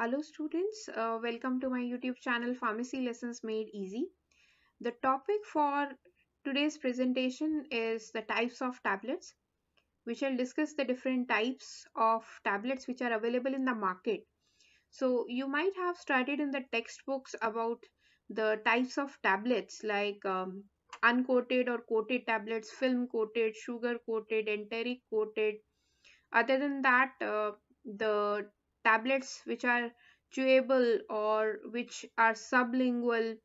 Hello students, uh, welcome to my YouTube channel Pharmacy Lessons Made Easy. The topic for today's presentation is the types of tablets. We shall discuss the different types of tablets which are available in the market. So you might have studied in the textbooks about the types of tablets like um, uncoated or coated tablets, film coated, sugar coated, enteric coated. Other than that, uh, the tablets which are chewable or which are sublingual,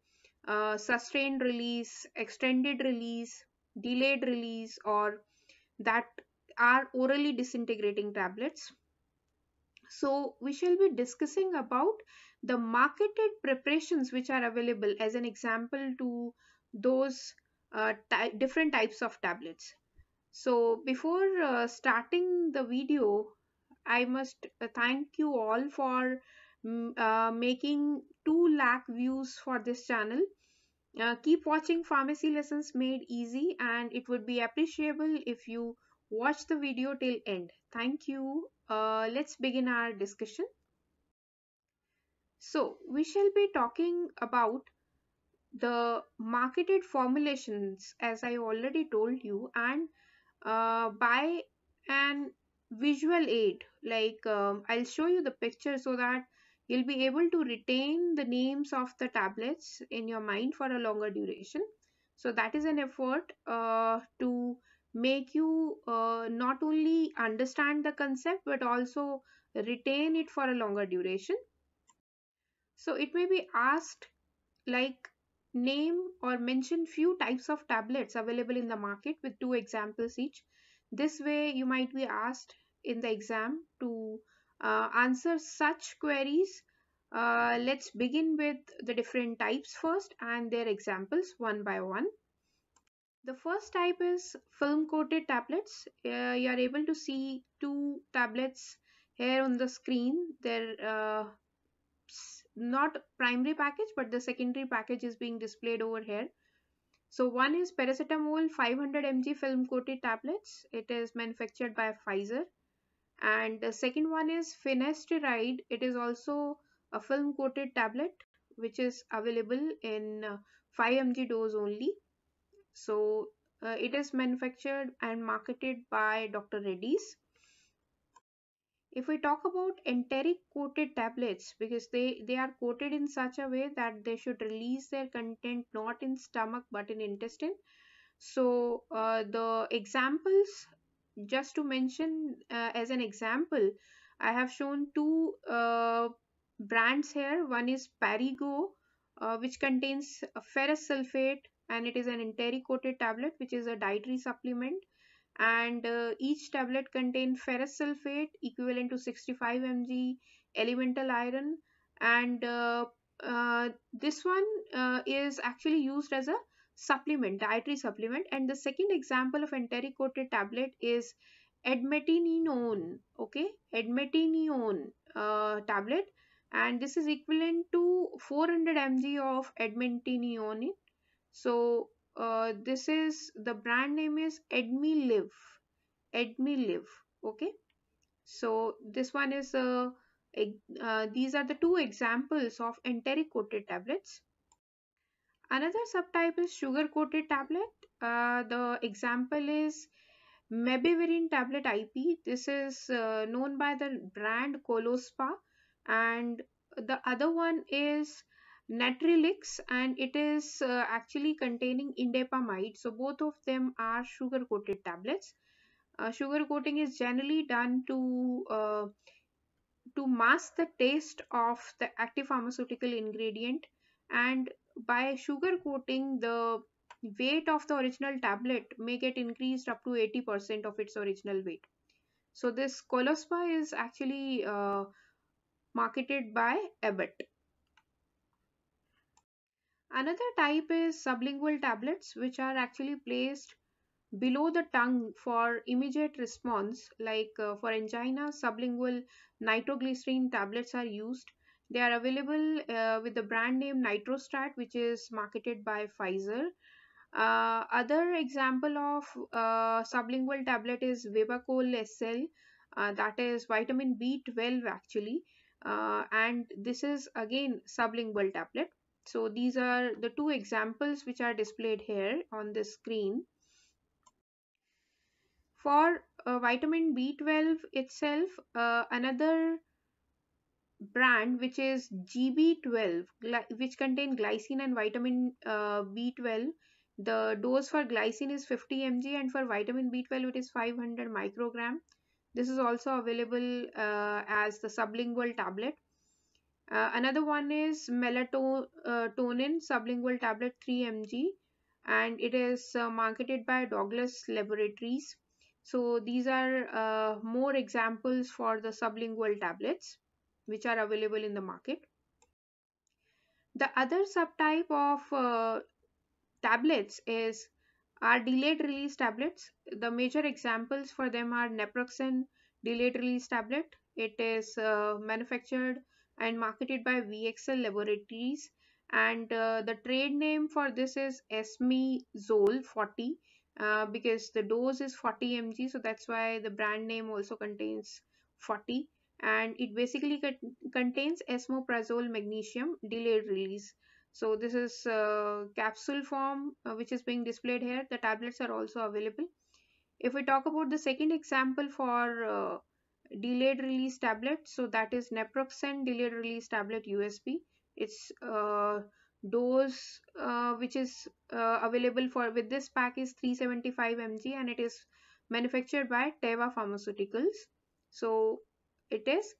uh, sustained release, extended release, delayed release, or that are orally disintegrating tablets. So we shall be discussing about the marketed preparations which are available as an example to those uh, ty different types of tablets. So before uh, starting the video, I must uh, thank you all for mm, uh, making 2 lakh views for this channel. Uh, keep watching Pharmacy Lessons Made Easy and it would be appreciable if you watch the video till end. Thank you. Uh, let's begin our discussion. So, we shall be talking about the marketed formulations as I already told you and uh, by an visual aid like um, I'll show you the picture so that you'll be able to retain the names of the tablets in your mind for a longer duration. So that is an effort uh, to make you uh, not only understand the concept but also retain it for a longer duration. So it may be asked like name or mention few types of tablets available in the market with two examples each this way you might be asked in the exam to uh, answer such queries. Uh, let's begin with the different types first and their examples one by one. The first type is film coated tablets. Uh, you are able to see two tablets here on the screen. They're uh, not primary package but the secondary package is being displayed over here. So one is paracetamol 500 mg film coated tablets. It is manufactured by Pfizer. And the second one is finasteride. It is also a film coated tablet which is available in uh, 5 mg dose only. So uh, it is manufactured and marketed by Dr. Reddy's. If we talk about enteric coated tablets because they, they are coated in such a way that they should release their content not in stomach but in intestine. So uh, the examples just to mention uh, as an example I have shown two uh, brands here. One is Parigo uh, which contains ferrous sulfate and it is an enteric coated tablet which is a dietary supplement and uh, each tablet contained ferrous sulfate equivalent to 65 mg elemental iron and uh, uh, this one uh, is actually used as a supplement dietary supplement and the second example of enteric coated tablet is edmetinone okay admetinone uh, tablet and this is equivalent to 400 mg of edmetinone so uh, this is the brand name is Edme Live. Edme Live. Okay. So this one is a, uh, a uh, these are the two examples of enteric coated tablets. Another subtype is sugar coated tablet. Uh, the example is mebivirine tablet IP. This is uh, known by the brand Colospa and the other one is Natrilix and it is uh, actually containing indapamide. So both of them are sugar coated tablets. Uh, sugar coating is generally done to uh, to mask the taste of the active pharmaceutical ingredient and by sugar coating the weight of the original tablet may get increased up to 80% of its original weight. So this Colospa is actually uh, marketed by Abbott. Another type is sublingual tablets, which are actually placed below the tongue for immediate response. Like uh, for angina, sublingual nitroglycerin tablets are used. They are available uh, with the brand name Nitrostat, which is marketed by Pfizer. Uh, other example of uh, sublingual tablet is Vibacol SL, uh, that is vitamin B12 actually. Uh, and this is again sublingual tablet. So these are the two examples which are displayed here on the screen. For uh, vitamin B12 itself, uh, another brand which is GB12 which contain glycine and vitamin uh, B12 the dose for glycine is 50 mg and for vitamin B12 it is 500 microgram this is also available uh, as the sublingual tablet uh, another one is melatonin uh, sublingual tablet 3 mg and it is uh, marketed by Douglas Laboratories. So these are uh, more examples for the sublingual tablets which are available in the market. The other subtype of uh, tablets is are delayed release tablets. The major examples for them are naproxen delayed release tablet. It is manufactured and marketed by VXL Laboratories. And uh, the trade name for this is Esmizole 40 uh, because the dose is 40 mg. So that's why the brand name also contains 40 and it basically contains esmoprazole magnesium delayed release. So this is uh, capsule form uh, which is being displayed here. The tablets are also available. If we talk about the second example for uh, delayed release tablet. So that is naproxen delayed release tablet USP. Its uh, dose uh, which is uh, available for with this pack is 375 mg and it is manufactured by Teva Pharmaceuticals. So it is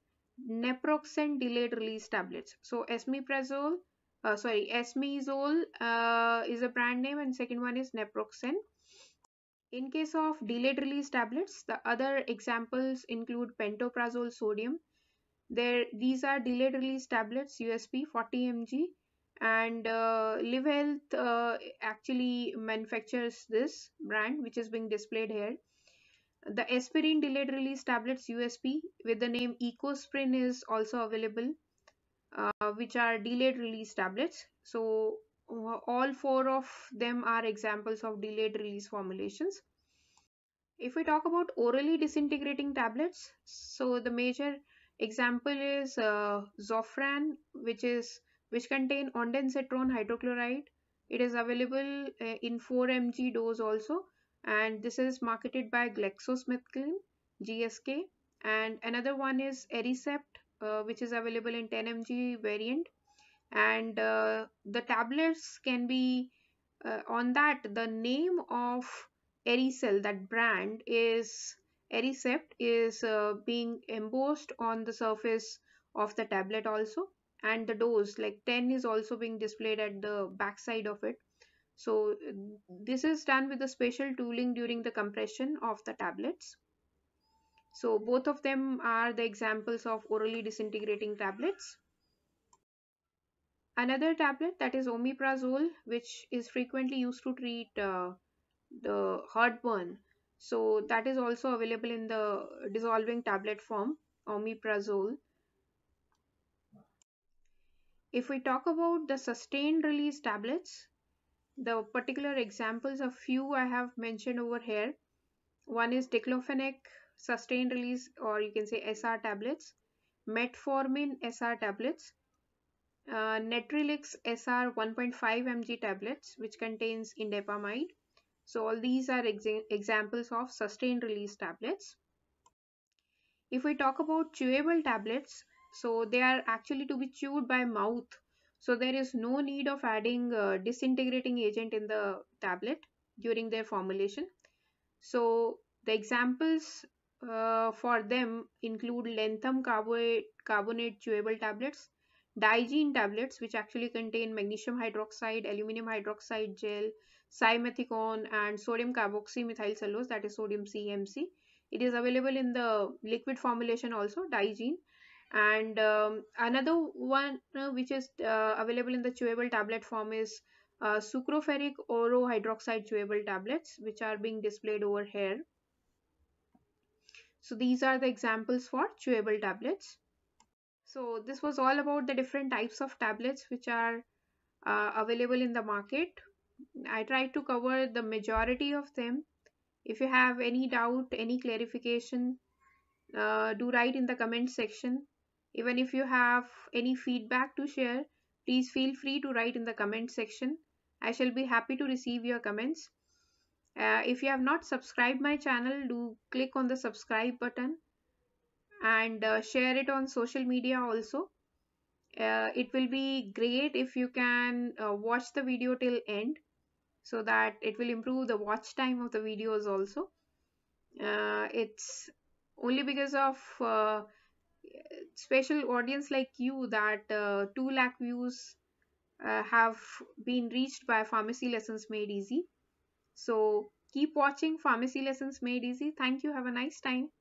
naproxen delayed release tablets. So esmeprazole, uh, sorry, esmizole uh, is a brand name and second one is naproxen. In case of delayed release tablets, the other examples include pentoprazole sodium. There, these are delayed release tablets USP 40 mg and uh, Live Health uh, actually manufactures this brand which is being displayed here. The aspirin delayed release tablets USP with the name EcoSprin is also available uh, which are delayed release tablets. So all four of them are examples of delayed release formulations. If we talk about orally disintegrating tablets, so the major example is uh, Zofran, which is which contain ondansetron hydrochloride. It is available uh, in 4 mg dose also, and this is marketed by GlaxoSmithKline GSK. And another one is Ericept, uh, which is available in 10 mg variant and uh, the tablets can be uh, on that the name of Ericel that brand is Ericept is uh, being embossed on the surface of the tablet also and the dose like 10 is also being displayed at the backside of it so this is done with the special tooling during the compression of the tablets so both of them are the examples of orally disintegrating tablets Another tablet that is omeprazole which is frequently used to treat uh, the heartburn. So that is also available in the dissolving tablet form omeprazole. If we talk about the sustained release tablets, the particular examples of few I have mentioned over here. One is diclofenac sustained release or you can say SR tablets, metformin SR tablets, uh, Netrilix SR 1.5 mg tablets which contains indapamide. So all these are examples of sustained release tablets. If we talk about chewable tablets, so they are actually to be chewed by mouth. So there is no need of adding a uh, disintegrating agent in the tablet during their formulation. So the examples uh, for them include Lentham carbonate chewable tablets, Digene tablets, which actually contain magnesium hydroxide, aluminum hydroxide gel, simethicone, and sodium carboxymethyl cellulose, that is sodium CMC. It is available in the liquid formulation also, Digene. And um, another one uh, which is uh, available in the chewable tablet form is uh, sucropheric oro hydroxide chewable tablets, which are being displayed over here. So these are the examples for chewable tablets. So this was all about the different types of tablets which are uh, available in the market. I tried to cover the majority of them. If you have any doubt, any clarification, uh, do write in the comment section. Even if you have any feedback to share, please feel free to write in the comment section. I shall be happy to receive your comments. Uh, if you have not subscribed my channel, do click on the subscribe button and uh, share it on social media also. Uh, it will be great if you can uh, watch the video till end so that it will improve the watch time of the videos also. Uh, it's only because of uh, special audience like you that uh, 2 lakh views have been reached by Pharmacy Lessons Made Easy. So keep watching Pharmacy Lessons Made Easy. Thank you. Have a nice time.